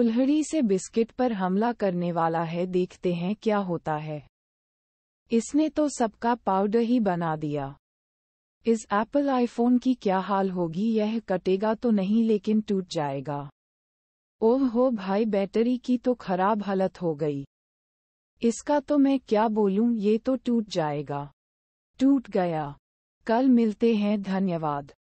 कुल्हड़ी से बिस्किट पर हमला करने वाला है देखते हैं क्या होता है इसने तो सबका पाउडर ही बना दिया इस एप्पल आईफोन की क्या हाल होगी यह कटेगा तो नहीं लेकिन टूट जाएगा ओह हो भाई बैटरी की तो खराब हालत हो गई इसका तो मैं क्या बोलूं ये तो टूट जाएगा टूट गया कल मिलते हैं धन्यवाद